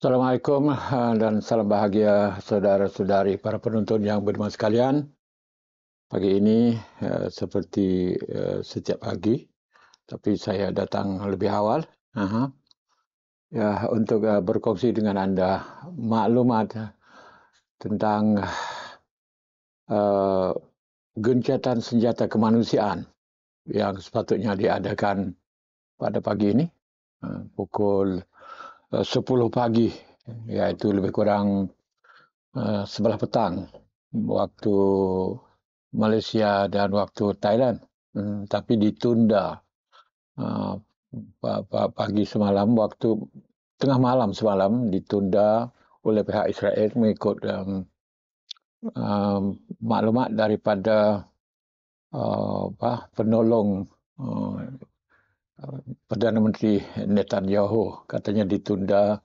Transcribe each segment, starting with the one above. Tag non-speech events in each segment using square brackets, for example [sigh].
Assalamualaikum eh, dan salam bahagia saudara-saudari para penonton yang beriman sekalian. Pagi ini eh, seperti eh, setiap pagi, tapi saya datang lebih awal Aha. ya untuk berkongsi dengan anda maklumat tentang uh, gencatan senjata kemanusiaan yang sepatutnya diadakan pada pagi ini uh, pukul Eh, uh, 10 pagi iaitu lebih kurang uh, sebelah petang waktu Malaysia dan waktu Thailand hmm, tapi ditunda uh, pagi semalam waktu tengah malam semalam ditunda oleh pihak Israel mengikut um, um, maklumat daripada uh, apa penolong Perdana Menteri Netanyahu katanya ditunda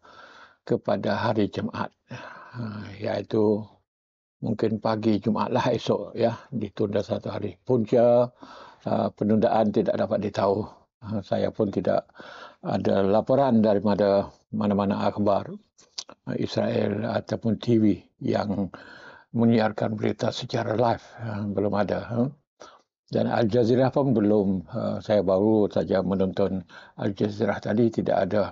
kepada hari Jumaat ha, iaitu mungkin pagi Jumaat lah esok ya ditunda satu hari punca ha, penundaan tidak dapat ditahu ha, saya pun tidak ada laporan daripada mana-mana akhbar Israel ataupun TV yang menyiarkan berita secara live belum ada. Huh? dan Al Jazeera pun belum eh, saya baru saja menonton Al Jazeera tadi tidak ada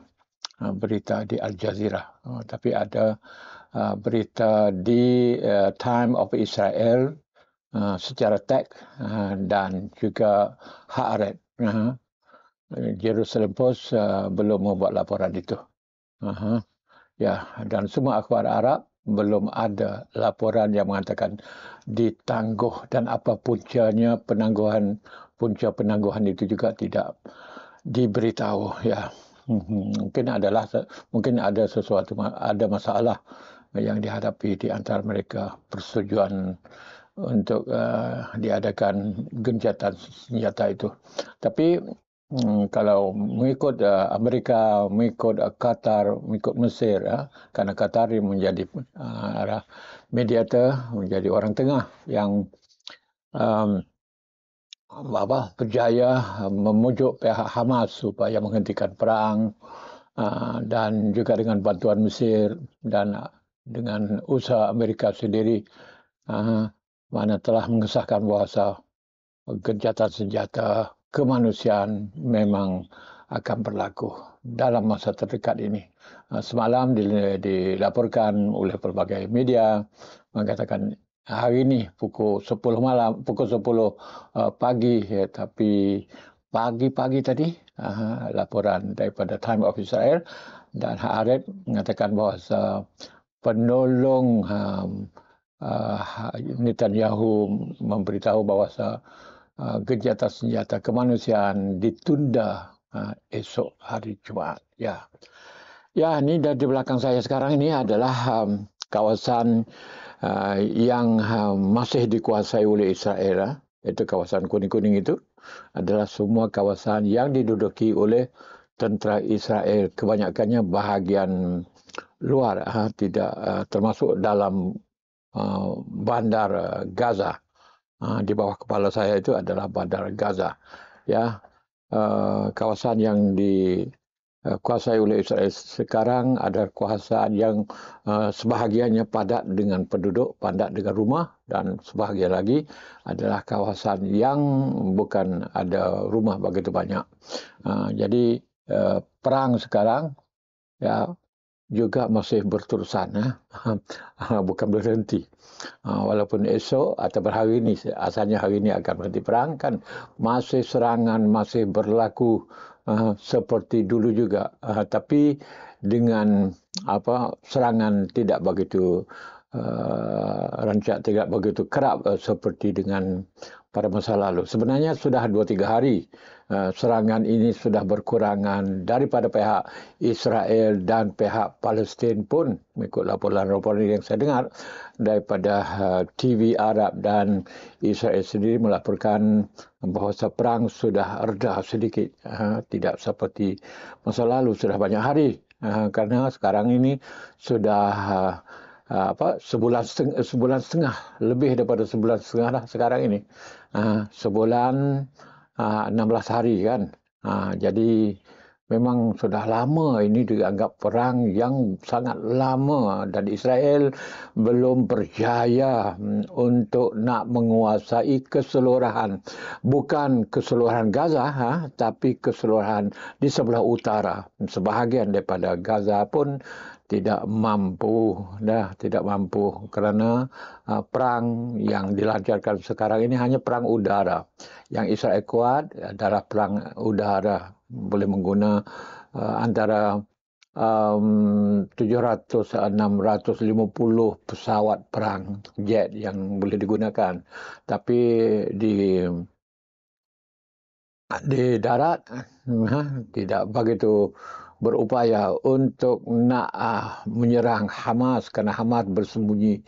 eh, berita di Al Jazeera eh, tapi ada berita di Time of Israel secara tag dan juga Haaret Jerusalem Post belum membuat laporan itu ya dan semua akhbar Arab belum ada laporan yang mengatakan ditangguh dan apa puncanya penangguhan punca penangguhan itu juga tidak diberitahu ya hmm, mungkin adalah mungkin ada sesuatu ada masalah yang dihadapi di antara mereka persetujuan untuk uh, diadakan gencatan senjata itu tapi Hmm, kalau mengikut uh, Amerika, mengikut uh, Qatar, mengikut Mesir, ya, uh, Karena Qatar ini menjadi arah mediator, menjadi orang tengah yang um, apa, berjaya um, memujuk pihak Hamas supaya menghentikan perang uh, dan juga dengan bantuan Mesir dan dengan usaha Amerika sendiri uh, mana telah mengesahkan bahasa gencatan senjata kemanusiaan memang akan berlaku dalam masa terdekat ini. Ah, semalam dilaporkan oleh pelbagai media mengatakan hari ini pukul 10 malam, pukul 10 ah, pagi ya, tapi pagi-pagi tadi ah, laporan daripada Time of Israel dan Haaret mengatakan bahawa penolong Netanyahu memberitahu bahawa Ah, kejata-senjata kemanusiaan ditunda uh, esok hari Jumat. Ya, ya ini dari belakang saya sekarang ini adalah um, kawasan uh, yang uh, masih dikuasai oleh Israel. Uh, itu kawasan kuning-kuning itu adalah semua kawasan yang diduduki oleh tentera Israel. Kebanyakannya bahagian luar, uh, tidak uh, termasuk dalam uh, bandar uh, Gaza. Uh, Ha, di bawah kepala saya itu adalah Bandar Gaza. Ya, uh, kawasan yang dikuasai e, oleh Israel sekarang ada kuasaan yang uh, sebahagiannya padat dengan penduduk, padat dengan rumah dan sebahagian lagi adalah kawasan yang bukan ada rumah begitu banyak. Uh, jadi uh, perang sekarang ya juga masih berterusan. Eh? [laughs] Ah, bukan berhenti. Ah, walaupun esok atau hari ini, asalnya hari ini akan berhenti perang kan. Masih serangan, masih berlaku uh, seperti dulu juga. Uh, tapi dengan apa serangan tidak begitu uh, rancak, tidak begitu kerap uh, seperti dengan pada masa lalu. Sebenarnya sudah 2-3 hari eh, serangan ini sudah berkurangan daripada pihak Israel dan pihak Palestin pun mengikut laporan-laporan yang saya dengar daripada eh, TV Arab dan Israel sendiri melaporkan bahawa perang sudah reda sedikit eh, tidak seperti masa lalu sudah banyak hari kerana sekarang ini sudah uh, apa sebulan setengah, sebulan setengah lebih daripada sebulan setengah lah sekarang ini uh, sebulan uh, ah, 16 hari kan uh, jadi memang sudah lama ini dianggap perang yang sangat lama dan Israel belum berjaya hmm, untuk nak menguasai keseluruhan bukan keseluruhan Gaza ha, tapi keseluruhan di sebelah utara sebahagian daripada Gaza pun tidak mampu dah tidak mampu kerana uh, perang yang dilancarkan sekarang ini hanya perang udara yang Israel kuat adalah perang udara boleh mengguna uh, antara um, 700-650 pesawat perang jet yang boleh digunakan tapi di di darat [laughs] ha, tidak begitu berupaya untuk nak uh, menyerang Hamas kerana Hamas bersembunyi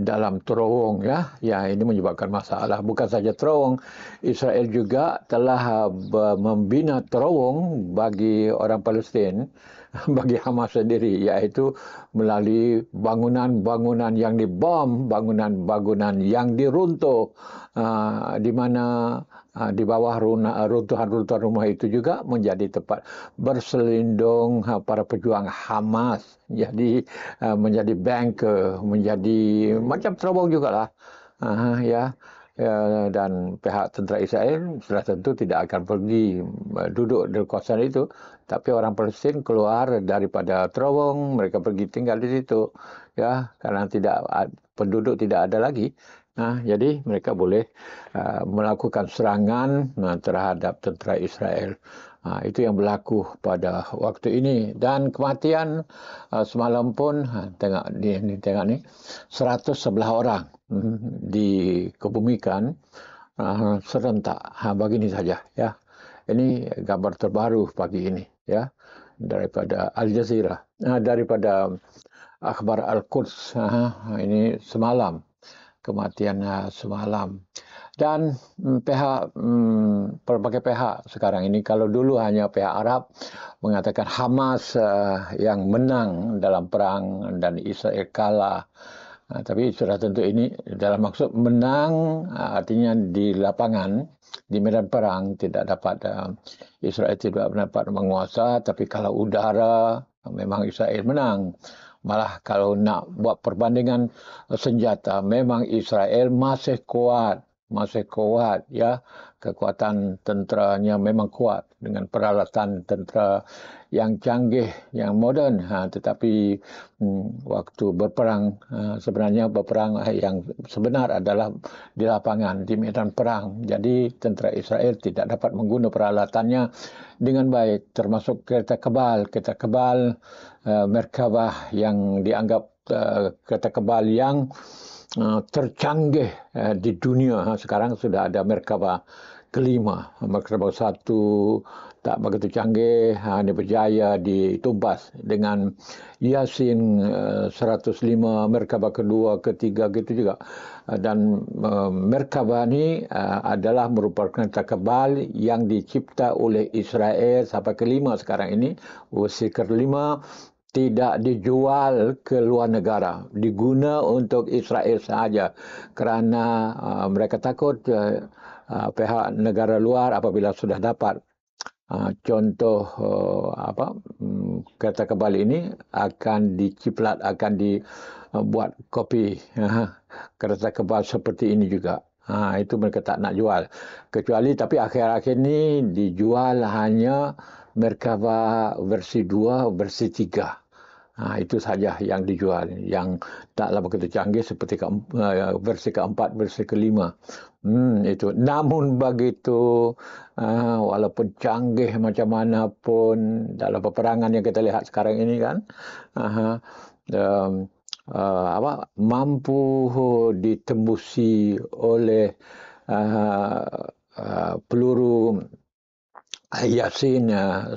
dalam terowong ya. Ya ini menyebabkan masalah bukan saja terowong Israel juga telah uh, membina terowong bagi orang Palestin [laughs] bagi Hamas sendiri iaitu melalui bangunan-bangunan yang dibom, bangunan-bangunan yang diruntuh uh, di mana Ha, di bawah eh, runtuhan-runtuhan rumah itu juga menjadi tempat berselindung ha, para pejuang Hamas. Jadi ha, menjadi banker, menjadi macam terowong juga lah. Ya. ya. Dan pihak tentara Israel sudah tentu tidak akan pergi eh, duduk di kawasan itu. Tapi orang Palestin keluar daripada terowong, mereka pergi tinggal di situ. Ya, karena tidak eh, penduduk tidak ada lagi. Ha, jadi mereka boleh uh, melakukan serangan uh, terhadap tentera Israel. Uh, itu yang berlaku pada waktu ini dan kematian uh, semalam pun uh, tengok ni tengok ni 111 orang uh, dikebumikan uh, serentak. Ha uh, begini saja ya. Ini gambar terbaru pagi ini ya daripada Al Jazeera. Uh, daripada akhbar Al Quds. Uh, ini semalam kematian uh, semalam. Dan um, pihak um, mm, pelbagai pihak sekarang ini kalau dulu hanya pihak Arab mengatakan Hamas uh, yang menang dalam perang dan Israel kalah. Uh, tapi sudah tentu ini dalam maksud menang uh, artinya di lapangan di medan perang tidak dapat uh, Israel tidak dapat menguasa. tapi kalau udara memang Israel menang. Malah kalau nak buat perbandingan eh, senjata, memang Israel masih kuat. Masih kuat ya. Kekuatan tentaranya memang kuat dengan peralatan tentara yang canggih, yang moden. Ha, tetapi hmm, waktu berperang ha, sebenarnya berperang eh, yang sebenar adalah di lapangan, di medan perang. Jadi tentera Israel tidak dapat menggunakan peralatannya dengan baik, termasuk kereta kebal, kereta kebal uh, Merkabah yang dianggap uh, kereta kebal yang uh, tercanggih uh, di dunia. Ha, sekarang sudah ada Merkabah kelima, Merkabah satu tak begitu canggih ha, dia berjaya ditumpas dengan Yasin uh, 105 Merkaba kedua ketiga gitu juga uh, dan uh, eh, Merkaba ni uh, adalah merupakan takabal yang dicipta oleh Israel sampai kelima sekarang ini usia kelima tidak dijual ke luar negara diguna untuk Israel sahaja kerana uh, mereka takut uh, uh, pihak negara luar apabila sudah dapat Ah, contoh eh, apa mm, kereta kebal ini akan diciplat akan dibuat eh, kopi [laughs] kereta kebal seperti ini juga ha, itu mereka tak nak jual kecuali tapi akhir-akhir ini dijual hanya Merkava versi 2 versi 3 Ha, itu saja yang dijual. Yang taklah begitu canggih seperti ke, uh, versi keempat, versi kelima. Hmm, itu. Namun begitu, uh, walaupun canggih macam mana pun dalam peperangan yang kita lihat sekarang ini kan, uh, um, uh, apa, mampu ditembusi oleh uh, uh, peluru Yasin 105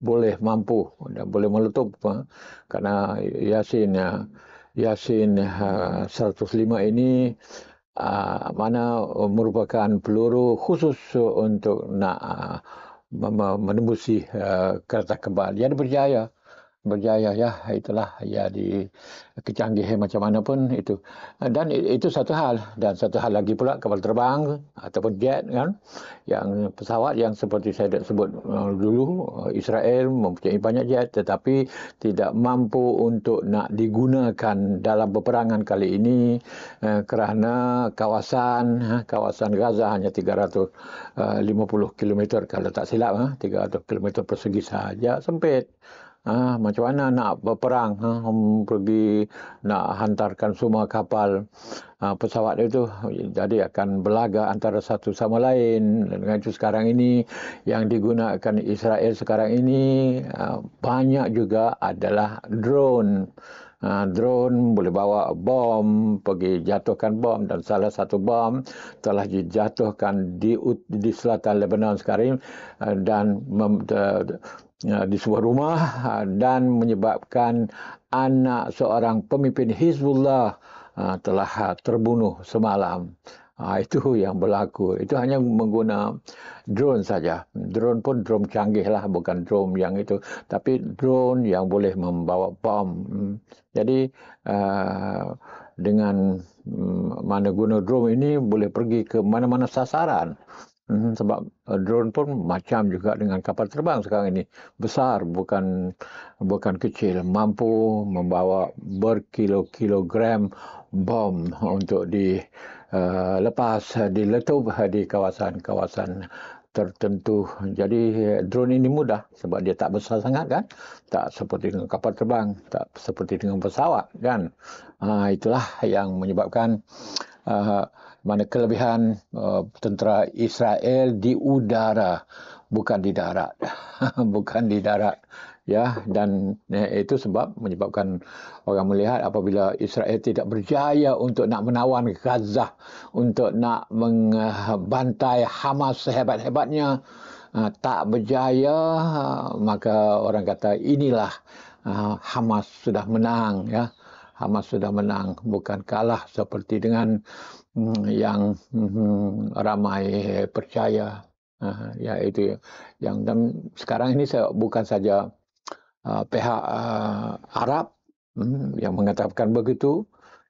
boleh mampu dan boleh meletup ha? Eh, Karena Yasin ya Yasin ha, eh, 105 ini ha, mana merupakan peluru khusus untuk nak ha, menembusi ha, kereta kebal. Dia berjaya berjaya ya itulah ya di kecanggihan macam mana pun itu dan itu satu hal dan satu hal lagi pula kapal terbang ataupun jet kan yang pesawat yang seperti saya dah sebut eh, dulu eh, Israel mempunyai banyak jet tetapi tidak mampu untuk nak digunakan dalam peperangan kali ini eh, kerana kawasan ha, kawasan Gaza hanya 350 km kalau tak silap 300 ha, km persegi saja sempit ha, macam mana nak berperang ha, pergi nak hantarkan semua kapal ha, pesawat itu jadi akan berlaga antara satu sama lain dengan itu sekarang ini yang digunakan Israel sekarang ini ha, banyak juga adalah drone Uh, drone boleh bawa bom pergi jatuhkan bom dan salah satu bom telah dijatuhkan di di selatan Lebanon sekarang uh, dan mem, de, Ya, di sebuah rumah ha, dan menyebabkan anak seorang pemimpin Hezbollah ha, telah ha, terbunuh semalam. Itu yang berlaku. Itu hanya menggunakan drone saja. Drone pun drone canggih lah, bukan drone yang itu. Tapi drone yang boleh membawa bom. Hmm. Jadi dengan hmm, mana guna drone ini boleh pergi ke mana-mana sasaran. Mhm, sebab eh, drone pun macam juga dengan kapal terbang sekarang ini. Besar, bukan bukan kecil. Mampu membawa berkilo-kilogram bom untuk dilepas, eh, diletup di kawasan-kawasan tertentu. Jadi drone ini mudah sebab dia tak besar sangat kan. Tak seperti dengan kapal terbang, tak seperti dengan pesawat kan. Ah, itulah yang menyebabkan... Uh, mana kelebihan uh, tentera Israel di udara bukan di darat [laughs] bukan di darat ya dan eh, itu sebab menyebabkan orang melihat apabila Israel tidak berjaya untuk nak menawan Gaza untuk nak membantai Hamas sehebat-hebatnya uh, tak berjaya uh, maka orang kata inilah uh, Hamas sudah menang ya Hamas sudah menang bukan kalah seperti dengan Hmm, yang hmm, ramai percaya ah, ya itu yang dan sekarang ini saya bukan saja ah, pihak ah, Arab hmm, yang mengatakan begitu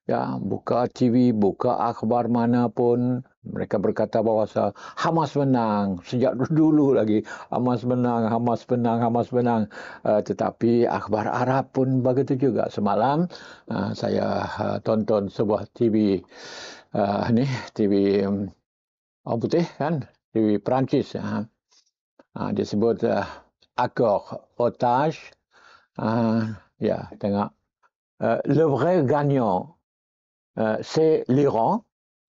ya buka TV buka akhbar manapun mereka berkata bahawa Hamas menang sejak [laughs] dulu lagi Hamas menang Hamas menang Hamas menang uh, tetapi akhbar Arab pun begitu juga semalam uh, saya uh, tonton sebuah TV uh, ni TV um, putih kan TV Perancis uh, uh, dia sebut uh, ah, akor otage uh, ya yeah, tengok uh, le vrai gagnant uh, c'est l'Iran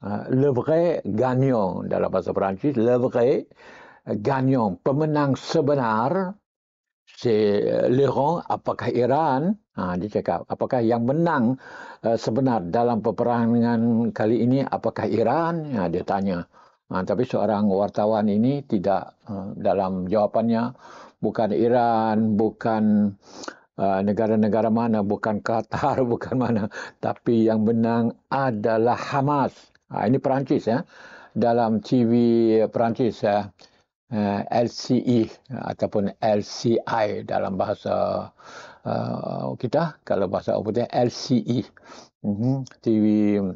Uh, le vrai gagnant dalam bahasa Perancis, le vrai gagnant, pemenang sebenar si eh, Lerong, apakah Iran? Ha, dia cakap, apakah yang menang uh, sebenar dalam peperangan kali ini, apakah Iran? Ha, dia tanya. Ha, tapi seorang wartawan ini tidak uh, dalam jawapannya, bukan Iran, bukan negara-negara uh, mana, bukan Qatar, [laughs] bukan mana. Tapi yang menang adalah Hamas. Ha, ini Perancis ya, dalam TV Perancis ya uh, eh, LCE ataupun LCI dalam bahasa uh, kita kalau bahasa Oputnya LCE mm-hmm. TV eh,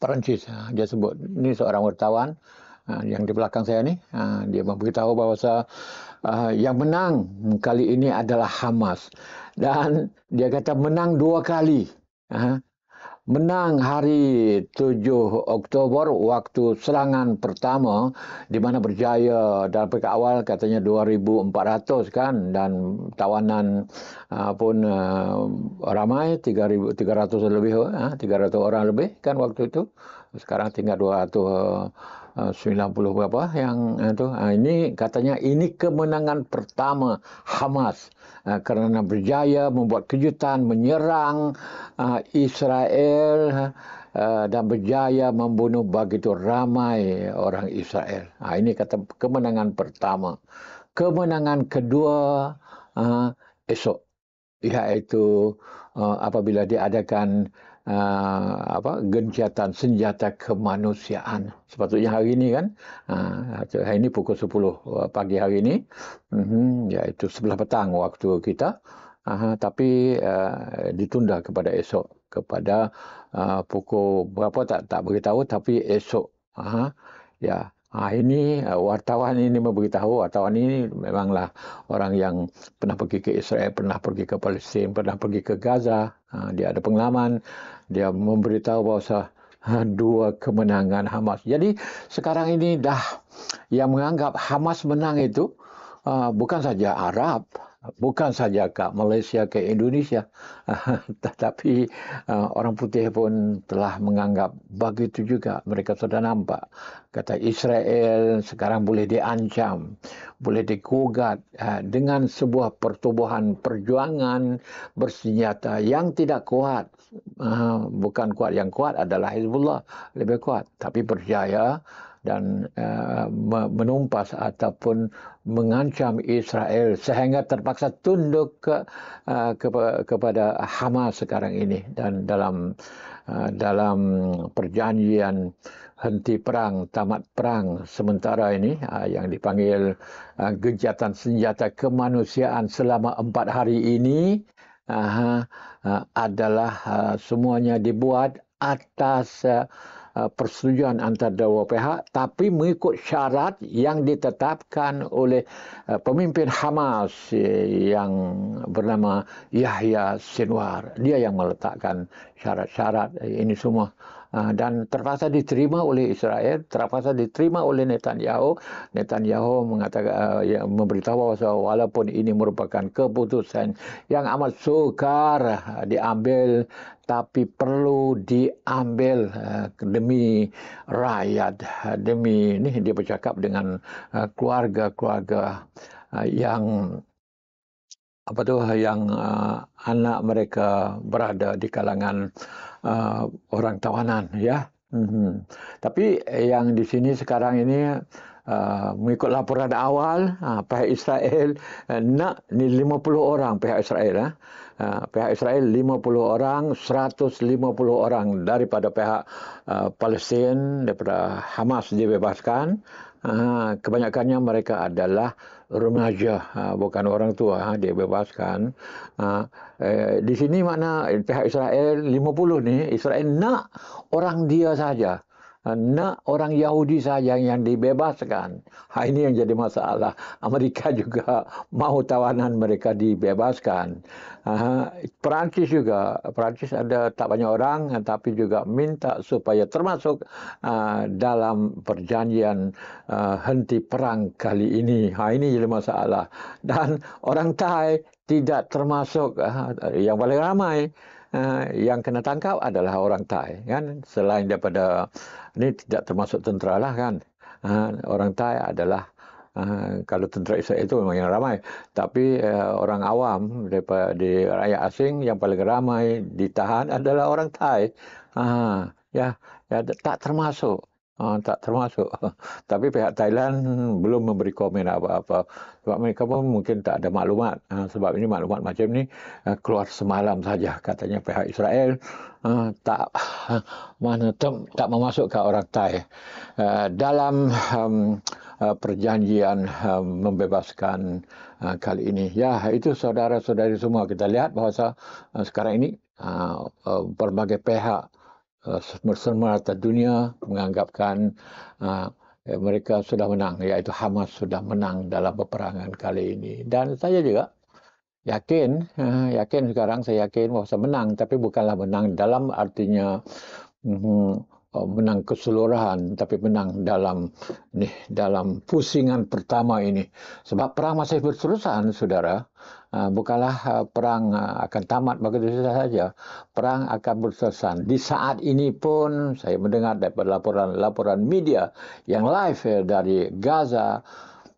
Perancis dia sebut ini seorang wartawan uh, yang di belakang saya ni uh, dia memberitahu bahawa uh, yang menang kali ini adalah Hamas dan dia kata menang dua kali uh, menang hari 7 Oktober waktu serangan pertama di mana berjaya dalam peringkat awal katanya 2400 kan dan tawanan uh, pun uh, ramai 3,300 lebih uh, ah, 300 orang lebih kan waktu itu sekarang tinggal 290 berapa yang itu ini katanya ini kemenangan pertama Hamas Ah, kerana berjaya membuat kejutan menyerang ah, Israel ah, dan berjaya membunuh begitu ramai orang Israel. Ini kata kemenangan pertama. Kemenangan kedua esok, iaitu apabila diadakan Ah, apa gencatan senjata kemanusiaan sepatutnya hari ini kan uh, hari ini pukul sepuluh uh, pagi hari ini mhm, iaitu sebelah petang waktu kita tapi ah, ditunda kepada esok kepada pukul berapa tak tak beritahu tapi esok ya Ha, ini ah, wartawan ini memberitahu wartawan ini memanglah orang yang pernah pergi ke Israel, pernah pergi ke Palestin, pernah pergi ke Gaza. Ha, dia ada pengalaman. Dia memberitahu bahawa dua kemenangan Hamas. Jadi sekarang ini dah yang menganggap Hamas menang itu uh, bukan saja Arab, bukan saja ke Malaysia ke Indonesia [laughs] tetapi uh, orang putih pun telah menganggap begitu juga mereka sudah nampak kata Israel sekarang boleh diancam boleh digugat uh, dengan sebuah pertubuhan perjuangan bersenjata yang tidak kuat uh, bukan kuat yang kuat adalah Hezbollah lebih kuat tapi berjaya dan uh, menumpas ataupun mengancam Israel sehingga terpaksa tunduk ke, uh, ke, kepada Hamas sekarang ini dan dalam uh, dalam perjanjian henti perang tamat perang sementara ini uh, yang dipanggil uh, gencatan senjata kemanusiaan selama empat hari ini uh, uh, adalah uh, semuanya dibuat atas uh, Uh, persetujuan antara dua pihak tapi mengikut syarat yang ditetapkan oleh uh, pemimpin Hamas eh, yang bernama Yahya Sinwar. Dia yang meletakkan syarat-syarat eh, ini semua uh, dan terpaksa diterima oleh Israel, terpaksa diterima oleh Netanyahu. Netanyahu mengatakan ya, memberitahu bahawa walaupun ini merupakan keputusan yang amat sukar diambil tapi perlu diambil eh, demi rakyat eh, demi ini dia bercakap dengan eh, keluarga-keluarga yang apa tu yang anak mereka berada di kalangan orang tawanan ya mhm. tapi yang di sini sekarang ini uh, mengikut laporan awal uh, pihak Israel uh, nak ni 50 orang pihak Israel ah uh, Ah, pihak Israel 50 orang 150 orang daripada pihak uh, Palestin daripada Hamas dibebaskan uh, kebanyakannya mereka adalah remaja uh, bukan orang tua uh, dibebaskan uh, eh, di sini makna pihak Israel 50 ni Israel nak orang dia saja Ha, nak orang Yahudi saja yang dibebaskan. Ha, ini yang jadi masalah. Amerika [laughs] juga mahu tawanan mereka dibebaskan. Ha, Perancis juga. Perancis ada tak banyak orang tapi juga minta supaya termasuk ha, dalam perjanjian ha, henti perang kali ini. Ha, ini jadi masalah. Dan orang Thai tidak termasuk ha, yang paling ramai. Eh, yang kena tangkap adalah orang Thai kan selain daripada ini tidak termasuk tentera lah kan uh, orang Thai adalah uh, kalau tentera Israel itu memang yang ramai tapi uh, orang awam daripada di rakyat asing yang paling ramai ditahan adalah orang Thai uh, ya, ya tak termasuk Uh, tak termasuk. [laughs] Tapi pihak Thailand belum memberi komen apa-apa. Sebab mereka pun mungkin tak ada maklumat. Uh, sebab ini maklumat macam ni uh, keluar semalam saja katanya pihak Israel uh, tak uh, [laughs] mana tem, tak memasukkan orang Thai uh, dalam um, uh, perjanjian um, membebaskan uh, kali ini. Ya, itu saudara-saudari semua kita lihat bahawa uh, sekarang ini uh, uh, berbagai pihak Uh, semata-mata dunia menganggapkan uh, eh, mereka sudah menang iaitu Hamas sudah menang dalam peperangan kali ini dan saya juga yakin uh, yakin sekarang saya yakin bahawa menang tapi bukanlah menang dalam artinya mm-hmm, uh, menang keseluruhan tapi menang dalam nih dalam pusingan pertama ini sebab perang masih berterusan saudara Ah, bukanlah ah, perang ah, akan tamat begitu saja. Perang akan berterusan. Di saat ini pun saya mendengar daripada laporan-laporan media yang live eh, dari Gaza,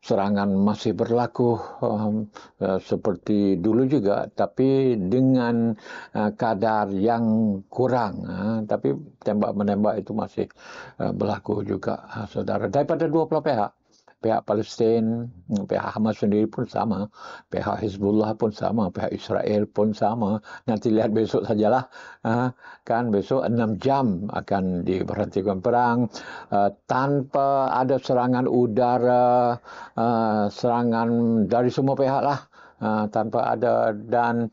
serangan masih berlaku um, eh, seperti dulu juga, tapi dengan eh, kadar yang kurang. Tapi tembak-menembak itu masih berlaku juga, saudara. Daripada 20 pihak, pihak Palestin, pihak Hamas sendiri pun sama, pihak Hezbollah pun sama, pihak Israel pun sama. Nanti lihat besok sajalah. Ha, kan besok enam jam akan diberhentikan perang ha, tanpa ada serangan udara, ha, serangan dari semua pihak lah. tanpa ada dan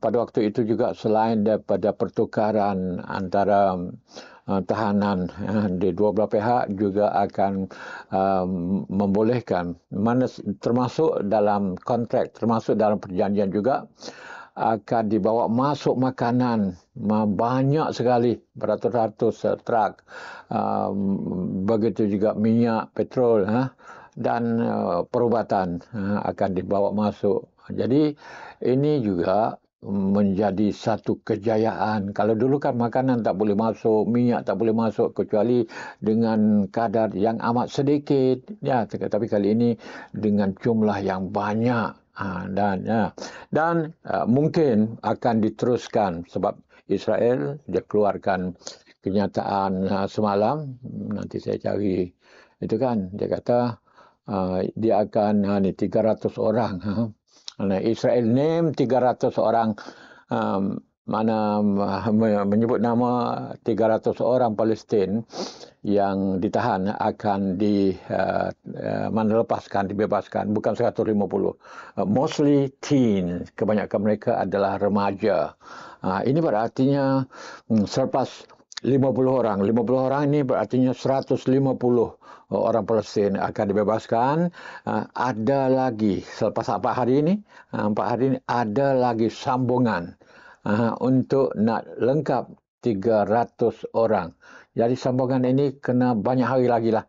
pada waktu itu juga selain daripada pertukaran antara Uh, tahanan uh, di dua belah pihak juga akan uh, membolehkan mana termasuk dalam kontrak termasuk dalam perjanjian juga akan dibawa masuk makanan banyak sekali beratus-ratus truk um, begitu juga minyak petrol ha, dan perubatan ha, akan dibawa masuk jadi ini juga menjadi satu kejayaan. Kalau dulu kan makanan tak boleh masuk, minyak tak boleh masuk kecuali dengan kadar yang amat sedikit. Ya, tapi kali ini dengan jumlah yang banyak ha, dan ya. dan uh, mungkin akan diteruskan sebab Israel dia keluarkan kenyataan uh, semalam. Nanti saya cari itu kan dia kata uh, dia akan uh, ni 300 orang. Huh? Ha. Nah, Israel name 300 orang um, mana menyebut nama 300 orang Palestin yang ditahan akan di uh, uh mana lepaskan dibebaskan bukan 150 uh, mostly teen kebanyakan mereka adalah remaja uh, ini berartinya um, hmm, serpas 50 orang. 50 orang ini artinya 150 orang Palestin akan dibebaskan. Ah, ada lagi selepas 4 hari ini, 4 ah, hari ini ada lagi sambungan ah, untuk nak lengkap 300 orang. Jadi sambungan ini kena banyak hari lagi lah.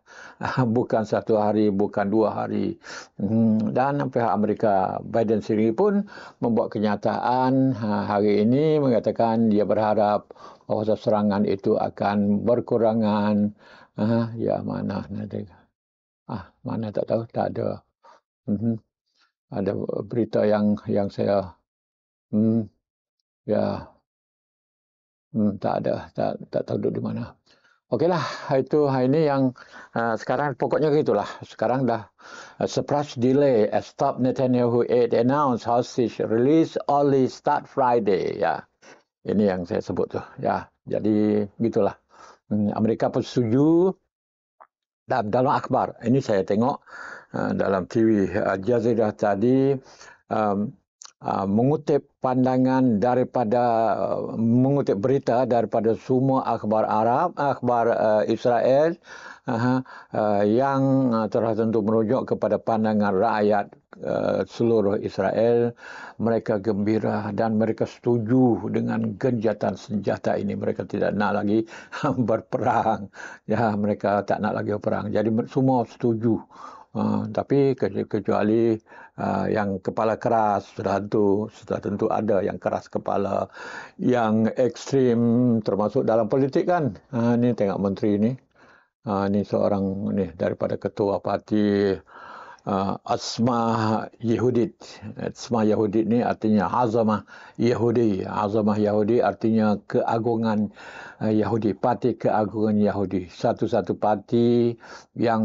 Bukan satu hari, bukan dua hari. Hmm, dan pihak Amerika Biden sendiri pun membuat kenyataan hari ini mengatakan dia berharap wabak serangan itu akan berkurangan. Ah, ya mana nanti? Ah, mana tak tahu, tak ada. Mm -hmm. Ada berita yang yang saya, Hmm. ya, Hmm. tak ada, tak tak tahu duduk di mana. Okeylah, itu hari ini yang uh, sekarang pokoknya gitulah. Sekarang dah uh, surprise delay, uh, stop Netanyahu aid announce hostage release only start Friday. Ya. Yeah. Ini yang saya sebut tu. Ya, jadi gitulah. Hmm, Amerika pun setuju dan dalam akbar. Ini saya tengok uh, dalam TV uh, eh, Jazirah tadi um, uh, mengutip pandangan daripada uh, mengutip berita daripada semua akbar Arab, akbar uh, Israel uh, uh, yang uh, terhadap tentu merujuk kepada pandangan rakyat Eh, seluruh Israel mereka gembira dan mereka setuju dengan genjatan senjata ini mereka tidak nak lagi [laughs] berperang ya mereka tak nak lagi berperang jadi semua setuju uh, tapi ke- kecuali uh, yang kepala keras sudah tentu sudah tentu ada yang keras kepala yang ekstrim termasuk dalam politik kan uh, ini tengok menteri ini uh, ini seorang ini daripada ketua parti uh, ah, asma Yahudit. Asma Yahudit ni artinya azamah Yahudi. Azamah Yahudi artinya keagungan uh, Yahudi. Parti keagungan Yahudi. Satu-satu parti yang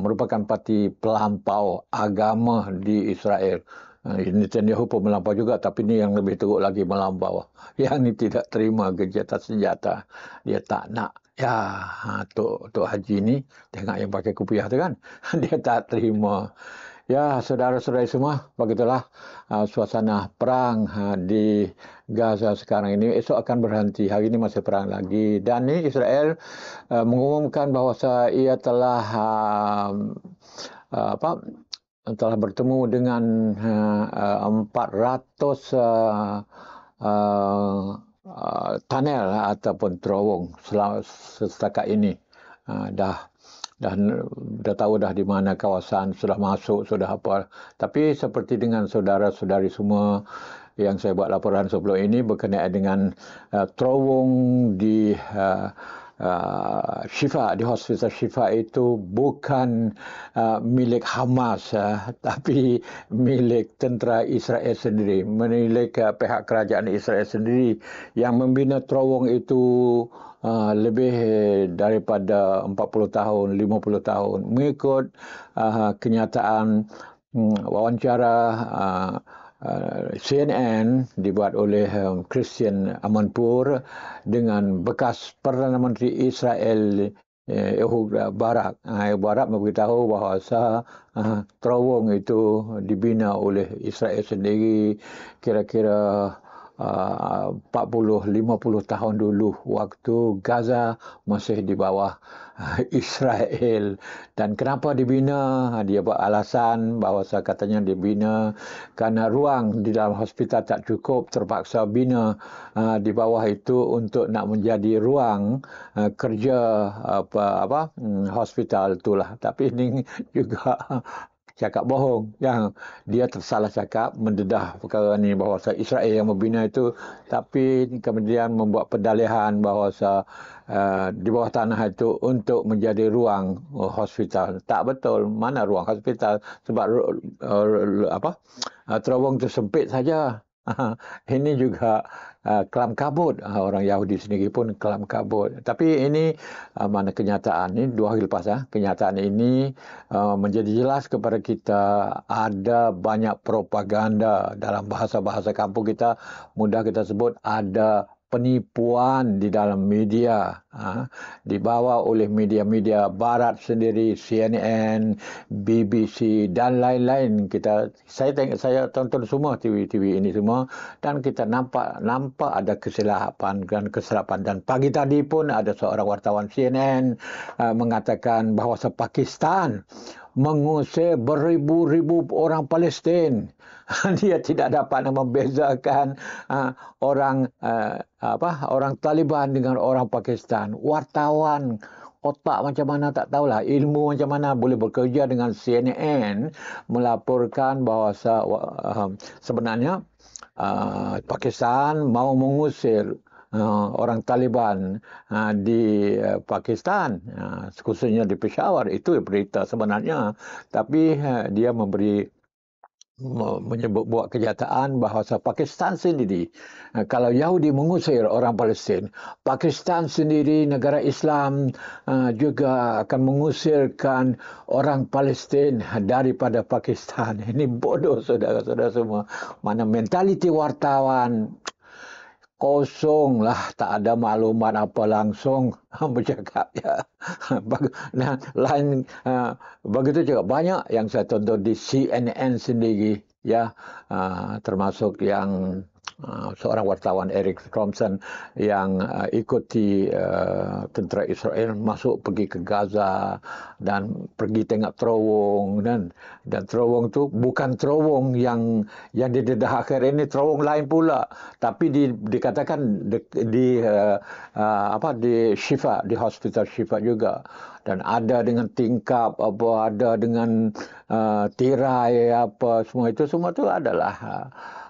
merupakan parti pelampau agama di Israel. Uh, Netanyahu pun melampau juga tapi ini yang lebih teruk lagi melampau. [laughs] Yang ini tidak terima gencatan senjata. Dia tak nak ya ha, tok tok haji ni tengok yang pakai kupiah tu kan [laughs] dia tak terima ya saudara-saudara semua begitulah uh, suasana perang uh, di Gaza sekarang ini esok akan berhenti hari ini masih perang lagi dan ni Israel uh, mengumumkan bahawa ia telah uh, uh, apa telah bertemu dengan uh, uh, 400 uh, uh, tunnel ataupun terowong setakat ini uh, dah dah dah tahu dah di mana kawasan sudah masuk sudah apa tapi seperti dengan saudara-saudari semua yang saya buat laporan sebelum ini berkenaan dengan uh, terowong di uh, uh, Shifa di hospital Shifa itu bukan uh, milik Hamas uh, [laughs] tapi milik tentera Israel sendiri milik uh, pihak kerajaan Israel sendiri yang membina terowong itu Uh, lebih daripada 40 tahun, 50 tahun mengikut uh, kenyataan um, wawancara uh, uh, CNN dibuat oleh um, Christian Amanpour dengan bekas Perdana Menteri Israel eh, Ehud eh, Barak. Ah, Ehud Barak memberitahu bahawa sah, uh, terowong itu dibina oleh Israel sendiri kira-kira uh, 40-50 uh, tahun dulu waktu Gaza masih di bawah uh, Israel dan kenapa dibina dia buat alasan bahawa saya katanya dibina kerana ruang di dalam hospital tak cukup terpaksa bina uh, di bawah itu untuk nak menjadi ruang uh, kerja apa apa hmm, hospital itulah tapi ini [laughs] juga cakap bohong yang dia tersalah cakap mendedah perkara ni bahawa Israel yang membina itu tapi kemudian membuat pendalihan bahawa uh, eh, di bawah tanah itu untuk menjadi ruang oh, hospital tak betul mana ruang hospital sebab uh, apa uh, terowong tersempit saja [laughs] ini juga Ah, kelam kabut ah, orang Yahudi sendiri pun kelam kabut tapi ini ah, mana kenyataan ini dua hari lepas uh, kenyataan ini menjadi jelas kepada kita ada banyak propaganda dalam bahasa-bahasa kampung kita mudah kita sebut ada penipuan di dalam media ha, dibawa oleh media-media barat sendiri CNN, BBC dan lain-lain kita saya tengok saya tonton semua TV-TV ini semua dan kita nampak nampak ada kesilapan dan kesilapan dan pagi tadi pun ada seorang wartawan CNN ha, mengatakan bahawa Pakistan mengusir beribu-ribu orang Palestin [laughs] dia tidak dapat membezakan uh, orang uh, apa orang Taliban dengan orang Pakistan. Wartawan otak macam mana tak tahulah ilmu macam mana boleh bekerja dengan CNN melaporkan bahawa uh, ha, sebenarnya uh, Pakistan mau mengusir Uh, orang Taliban uh, di uh, Pakistan, uh, khususnya di Peshawar itu berita sebenarnya. Tapi uh, dia memberi menyebut buat kenyataan bahawa Pakistan sendiri ha, kalau Yahudi mengusir orang Palestin Pakistan sendiri negara Islam ha, juga akan mengusirkan orang Palestin daripada Pakistan ini bodoh saudara-saudara semua mana mentaliti wartawan kosong lah tak ada maklumat apa langsung bercakap [laughs] ya [laughs] nah lain uh, begitu juga banyak yang saya tonton di CNN sendiri ya uh, termasuk yang Ah, seorang wartawan Eric Thompson yang uh, di uh, tentera Israel masuk pergi ke Gaza dan pergi tengok terowong dan dan terowong tu bukan terowong yang yang di dedah akhir ini terowong lain pula tapi di, dikatakan di, di uh, uh, apa di Shifa di hospital Shifa juga dan ada dengan tingkap apa ada dengan uh, tirai apa semua itu semua itu adalah uh,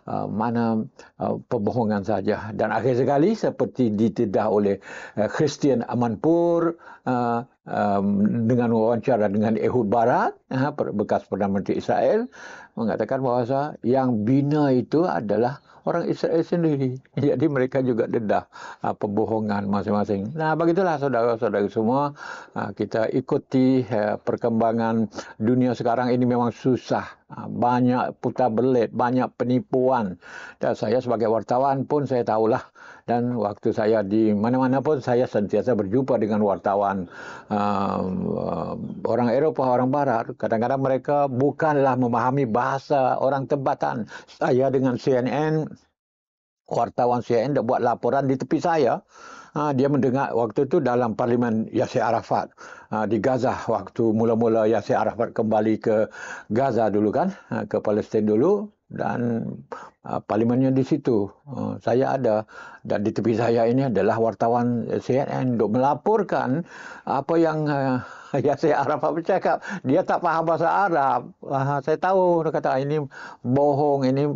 uh, mana uh, pembohongan saja dan akhir sekali seperti ditedah oleh uh, Christian Amanpour uh, um, dengan wawancara dengan Ehud Barat uh, bekas Perdana Menteri Israel mengatakan bahawa yang bina itu adalah orang Israel sendiri. [laughs] Jadi mereka juga dedah ah, pembohongan masing-masing. Nah, begitulah saudara-saudara semua. Ah, kita ikuti eh, perkembangan dunia sekarang ini memang susah. Ah, banyak putar belit, banyak penipuan. Dan saya sebagai wartawan pun saya tahulah uh, dan waktu saya di mana-mana pun saya sentiasa berjumpa dengan wartawan uh, uh, orang Eropah, orang Barat. Kadang-kadang mereka bukanlah memahami bahasa orang tempatan. Saya dengan CNN, wartawan CNN dah buat laporan di tepi saya. Uh, dia mendengar waktu itu dalam Parlimen Yasser Arafat uh, di Gaza waktu mula-mula Yasser Arafat kembali ke Gaza dulu kan, uh, ke Palestin dulu dan uh, parlimennya di situ. Uh, saya ada dan di tepi saya ini adalah wartawan CNN untuk melaporkan apa yang uh, ya saya Arab apa bercakap. Dia tak faham bahasa Arab. Uh, saya tahu dia kata ah, ini bohong, ini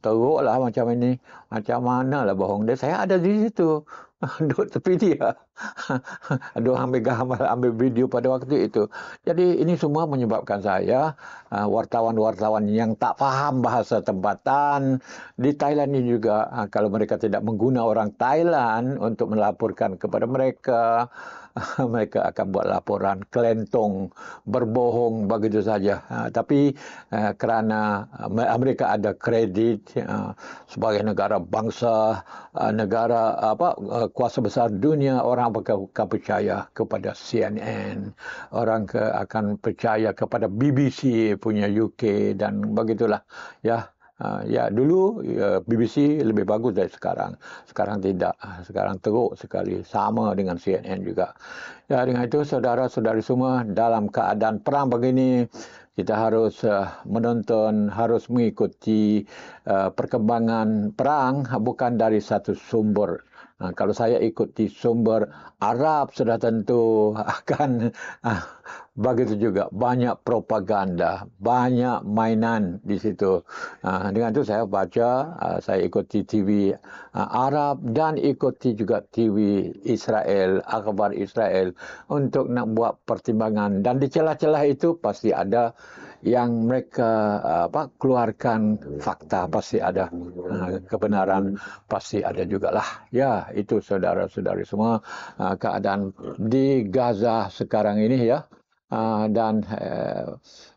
teruklah macam ini. Macam mana lah bohong dia. Saya ada di situ duduk [laughs] tepi dia. Duduk [laughs] ambil gambar, ambil video pada waktu itu. Jadi ini semua menyebabkan saya, ah, wartawan-wartawan yang tak faham bahasa tempatan. Di Thailand ini juga, ah, kalau mereka tidak menggunakan orang Thailand untuk melaporkan kepada mereka, [laughs] mereka akan buat laporan kelentong, berbohong begitu saja. Ha, tapi eh, kerana eh, Amerika ada kredit ya, sebagai negara bangsa, eh, negara apa kuasa besar dunia, orang akan percaya kepada CNN, orang akan percaya kepada BBC punya UK dan begitulah. Ya, Ha, ya dulu ya, BBC lebih bagus dari sekarang. Sekarang tidak. Ha, sekarang teruk sekali. Sama dengan CNN juga. Ya dengan itu saudara-saudari semua dalam keadaan perang begini kita harus uh, menonton, harus mengikuti uh, perkembangan perang bukan dari satu sumber Ha, kalau saya ikut di sumber Arab sudah tentu [laughs] akan ha, begitu juga. Banyak propaganda, banyak mainan di situ. Ha, dengan itu saya baca, ha, saya di TV ha, Arab dan ikuti juga TV Israel, akbar Israel untuk nak buat pertimbangan. Dan di celah-celah itu pasti ada yang mereka apa keluarkan fakta pasti ada eh, kebenaran pasti ada juga lah ya itu saudara-saudari semua eh, keadaan di Gaza sekarang ini ya eh, dan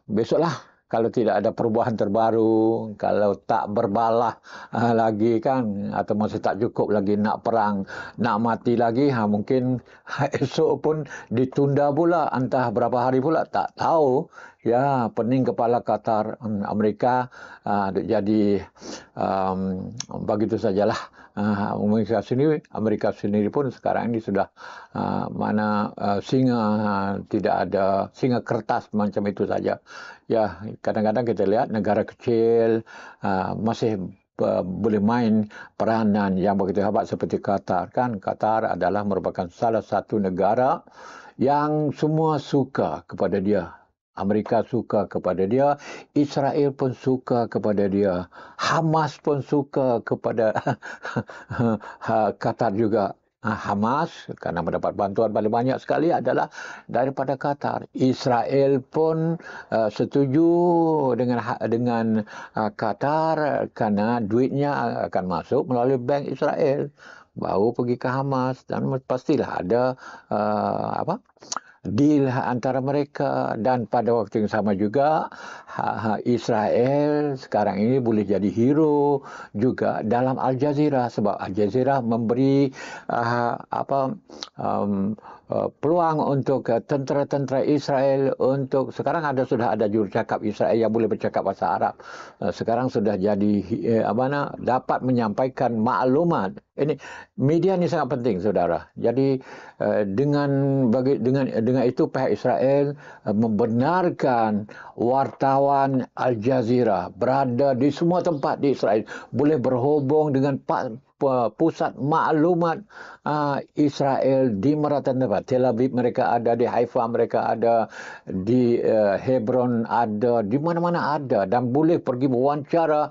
besoklah kalau tidak ada perubahan terbaru, kalau tak berbalah uh, lagi kan, atau masih tak cukup lagi nak perang, nak mati lagi, ha, mungkin [laughs] esok pun ditunda pula, entah berapa hari pula, tak tahu. Ya, pening kepala Qatar, hmm, Amerika, uh, jadi um, begitu sajalah uh, sendiri, Amerika sendiri pun sekarang ini sudah uh, mana uh, singa uh, tidak ada singa kertas macam itu saja. Ya, kadang-kadang kita lihat negara kecil uh, masih boleh main peranan yang begitu hebat seperti Qatar kan Qatar adalah merupakan salah satu negara yang semua suka kepada dia Amerika suka kepada dia, Israel pun suka kepada dia, Hamas pun suka kepada [laughs] ha, Qatar juga. Ha, Hamas kerana mendapat bantuan paling banyak sekali adalah daripada Qatar. Israel pun uh, setuju dengan dengan uh, Qatar kerana duitnya akan masuk melalui bank Israel. Baru pergi ke Hamas dan pastilah ada uh, apa? deal antara mereka dan pada waktu yang sama juga Israel sekarang ini boleh jadi hero juga dalam Al Jazeera sebab Al Jazeera memberi ah, apa um, Uh, peluang untuk uh, tentera-tentera Israel untuk sekarang ada sudah ada jurucakap Israel yang boleh bercakap bahasa Arab. Uh, sekarang sudah jadi eh, apa nak dapat menyampaikan maklumat. Ini media ini sangat penting saudara. Jadi dengan dengan dengan itu pihak Israel membenarkan wartawan Al Jazeera berada di semua tempat di Israel boleh berhubung dengan pusat maklumat uh, Israel di merata tempat. Tel Aviv mereka ada, di Haifa mereka ada, di uh, Hebron ada, di mana-mana ada. Dan boleh pergi berwawancara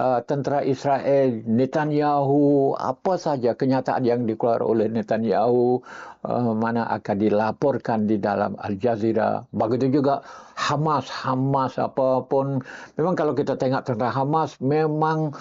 uh, tentera Israel, Netanyahu, apa saja kenyataan yang dikeluarkan oleh Netanyahu. Uh, mana akan dilaporkan di dalam Al Jazeera. Begitu juga Hamas, Hamas apapun. Memang kalau kita tengok tentang Hamas, memang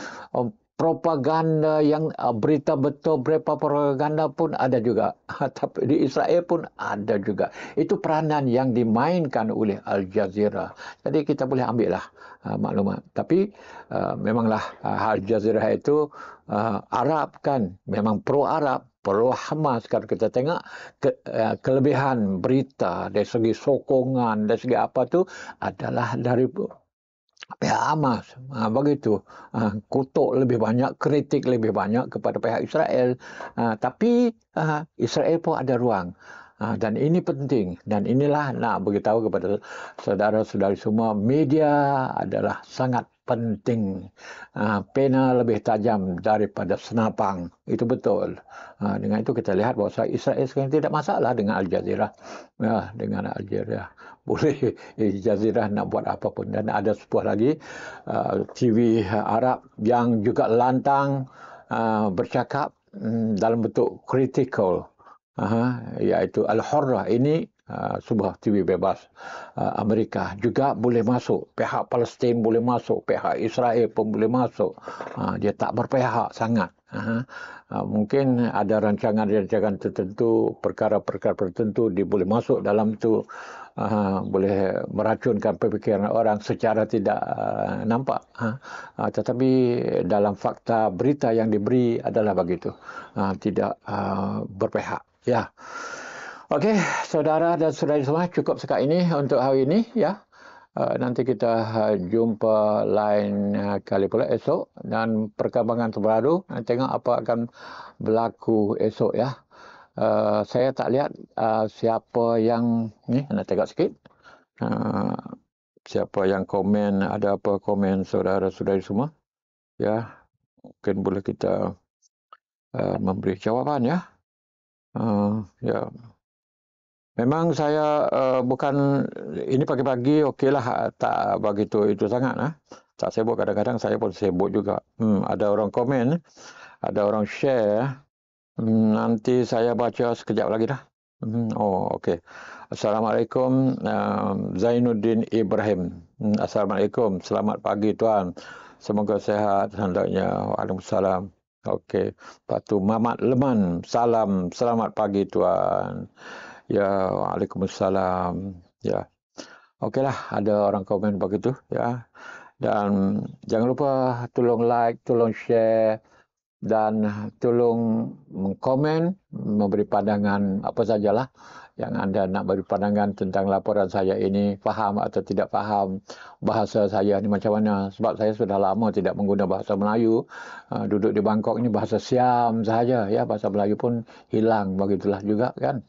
propaganda yang uh, berita betul berapa propaganda pun ada juga [laughs] tapi di Israel pun ada juga itu peranan yang dimainkan oleh Al Jazeera jadi kita boleh ambil lah uh, maklumat tapi uh, memanglah uh, Al Jazeera itu uh, Arab kan memang pro Arab perlu Hamas kalau kita tengok ke, uh, kelebihan berita dari segi sokongan dari segi apa tu adalah dari pihak Hamas. Ha, begitu. Ha, kutuk lebih banyak, kritik lebih banyak kepada pihak Israel. Ha, tapi ha, Israel pun ada ruang. Ha, dan ini penting. Dan inilah nak beritahu kepada saudara-saudari semua, media adalah sangat penting. Ah, pena lebih tajam daripada senapang. Itu betul. Ah, dengan itu kita lihat bahawa Israel sekarang tidak masalah dengan Al Jazeera. Ya, dengan Al Jazeera. [laughs] Boleh Al Jazeera nak buat apa pun. Dan ada sebuah lagi ah, TV Arab yang juga lantang bercakap mm, dalam bentuk kritikal. Aha, iaitu Al-Hurrah ini Ah, sebuah TV bebas ah, Amerika juga boleh masuk pihak Palestin boleh masuk pihak Israel pun boleh masuk ah, dia tak berpihak sangat mungkin ada rancangan-rancangan tertentu perkara-perkara tertentu dia boleh masuk dalam tu Uh, boleh meracunkan pemikiran orang secara tidak uh, nampak uh, uh, tetapi dalam fakta berita yang diberi adalah begitu uh, tidak uh, berpihak ya yeah. Okey, saudara dan saudari semua, cukup sekat ini untuk hari ini ya. Uh, nanti kita uh, jumpa lain uh, kali pula esok dan perkembangan terbaru. Nanti tengok apa akan berlaku esok ya. Uh, saya tak lihat uh, siapa yang ni, nanti tengok sikit. Uh, siapa yang komen, ada apa komen saudara saudari semua. Ya, mungkin boleh kita uh, memberi jawapan ya. Uh, ya. Yeah. Memang saya uh, bukan ini pagi-pagi okeylah tak begitu itu sangat lah. Tak sebut kadang-kadang saya pun sebut juga. Hmm, ada orang komen, ada orang share. Hmm, nanti saya baca sekejap lagi dah. Hmm, oh okey. Assalamualaikum uh, Zainuddin Ibrahim. Hmm, Assalamualaikum, selamat pagi tuan. Semoga sehat hendaknya. Waalaikumsalam. Okey. Patu Mamat Leman, salam selamat pagi tuan. Ya, Waalaikumsalam. Ya. Okeylah, ada orang komen begitu. Ya. Dan jangan lupa tolong like, tolong share dan tolong komen, memberi pandangan apa sajalah yang anda nak beri pandangan tentang laporan saya ini faham atau tidak faham bahasa saya ini macam mana sebab saya sudah lama tidak menggunakan bahasa Melayu uh, duduk di Bangkok ini bahasa Siam sahaja ya bahasa Melayu pun hilang begitulah juga kan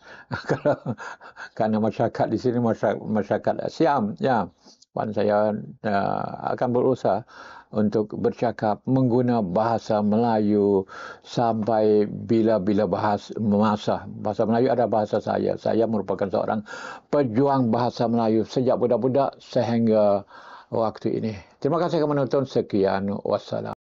[laughs] karena masyarakat di sini masyarakat, masyarakat Siam ya pan saya uh, akan berusaha untuk bercakap menggunakan bahasa Melayu sampai bila-bila bahas masa bahasa Melayu ada bahasa saya saya merupakan seorang pejuang bahasa Melayu sejak budak-budak sehingga waktu ini terima kasih kerana menonton sekian wassalam